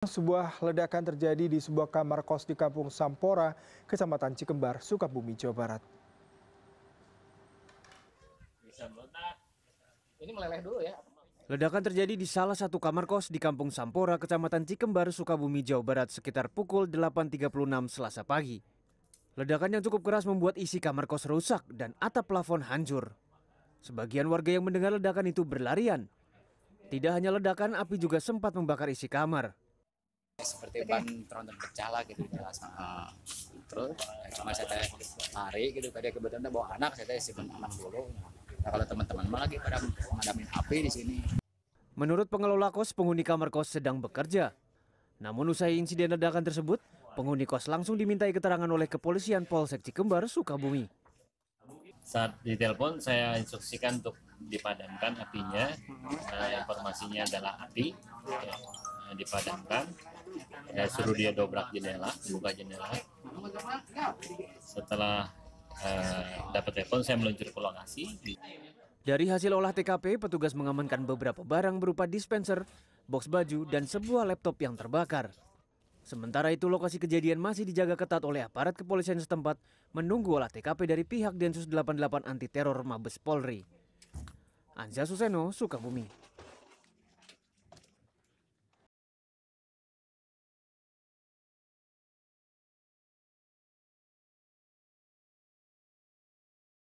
Sebuah ledakan terjadi di sebuah kamar kos di Kampung Sampora, Kecamatan Cikembar, Sukabumi, Jawa Barat. Ini meleleh dulu ya. Ledakan terjadi di salah satu kamar kos di Kampung Sampora, Kecamatan Cikembar, Sukabumi, Jawa Barat sekitar pukul 8.36 Selasa pagi. Ledakan yang cukup keras membuat isi kamar kos rusak dan atap plafon hancur. Sebagian warga yang mendengar ledakan itu berlarian. Tidak hanya ledakan, api juga sempat membakar isi kamar seperti ban tronton pecah lah gitu jelas nah, terus nah, cuma saya teh tarik gitu tadi kebetulan bawa anak saya teh simpen anak dulu nah kalau teman-teman malah lagi pada ngadamin api di sini menurut pengelola kos penghuni kamar kos sedang bekerja namun usai insiden ledakan tersebut penghuni kos langsung dimintai keterangan oleh kepolisian Polsek Cikembar Sukabumi saat ditelepon saya instruksikan untuk dipadamkan apinya nah, informasinya adalah api ya Eh, dipadamkan saya eh, suruh dia dobrak jendela buka jendela setelah eh, dapat telepon saya meluncur ke lokasi dari hasil olah TKP, petugas mengamankan beberapa barang berupa dispenser, box baju, dan sebuah laptop yang terbakar. Sementara itu, lokasi kejadian masih dijaga ketat oleh aparat kepolisian setempat menunggu olah TKP dari pihak Densus 88 Anti Teror Mabes Polri. Anja Suseno, Sukabumi.